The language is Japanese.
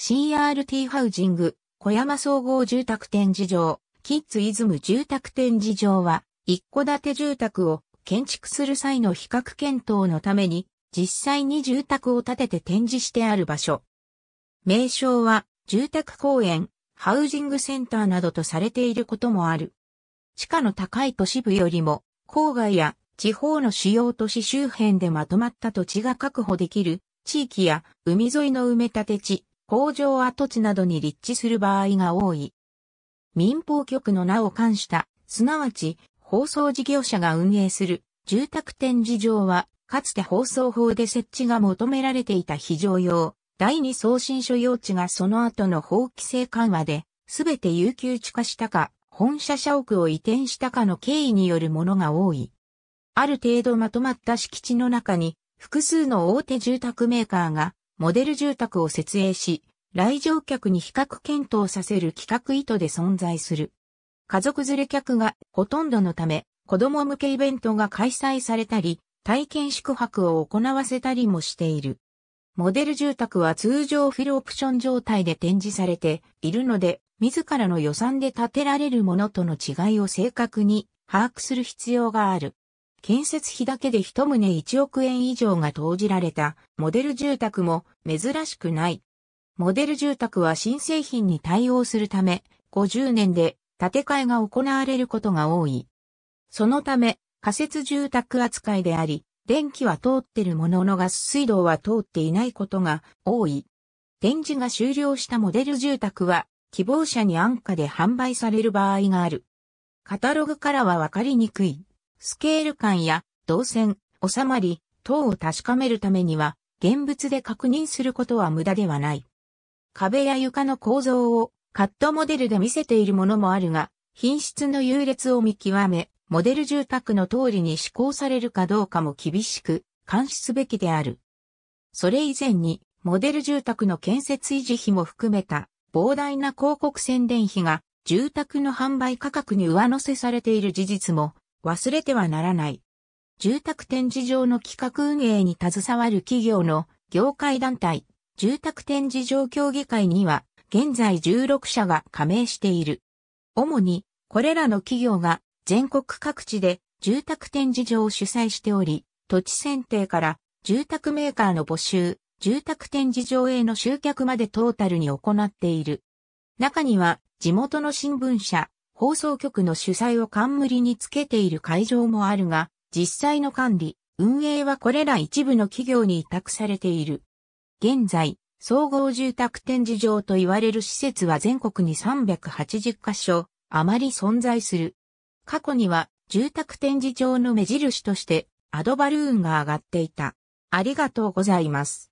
CRT ハウジング、小山総合住宅展示場、キッズイズム住宅展示場は、一戸建て住宅を建築する際の比較検討のために、実際に住宅を建てて展示してある場所。名称は、住宅公園、ハウジングセンターなどとされていることもある。地価の高い都市部よりも、郊外や地方の主要都市周辺でまとまった土地が確保できる、地域や海沿いの埋め立て地、工場跡地などに立地する場合が多い。民放局の名を冠した、すなわち放送事業者が運営する住宅展示場は、かつて放送法で設置が求められていた非常用、第二送信所用地がその後の法規制緩和で、すべて有給地化したか、本社社屋を移転したかの経緯によるものが多い。ある程度まとまった敷地の中に、複数の大手住宅メーカーがモデル住宅を設営し、来場客に比較検討させる企画意図で存在する。家族連れ客がほとんどのため、子供向けイベントが開催されたり、体験宿泊を行わせたりもしている。モデル住宅は通常フィルオプション状態で展示されているので、自らの予算で建てられるものとの違いを正確に把握する必要がある。建設費だけで一棟1億円以上が投じられたモデル住宅も珍しくない。モデル住宅は新製品に対応するため、50年で建て替えが行われることが多い。そのため、仮設住宅扱いであり、電気は通ってるもののガス水道は通っていないことが多い。展示が終了したモデル住宅は希望者に安価で販売される場合がある。カタログからはわかりにくい。スケール感や動線、収まり、等を確かめるためには、現物で確認することは無駄ではない。壁や床の構造をカットモデルで見せているものもあるが、品質の優劣を見極め、モデル住宅の通りに施行されるかどうかも厳しく監視すべきである。それ以前に、モデル住宅の建設維持費も含めた膨大な広告宣伝費が住宅の販売価格に上乗せされている事実も忘れてはならない。住宅展示場の企画運営に携わる企業の業界団体、住宅展示場協議会には、現在16社が加盟している。主に、これらの企業が全国各地で住宅展示場を主催しており、土地選定から住宅メーカーの募集、住宅展示場への集客までトータルに行っている。中には地元の新聞社、放送局の主催を冠につけている会場もあるが、実際の管理、運営はこれら一部の企業に委託されている。現在、総合住宅展示場と言われる施設は全国に380カ所、あまり存在する。過去には、住宅展示場の目印として、アドバルーンが上がっていた。ありがとうございます。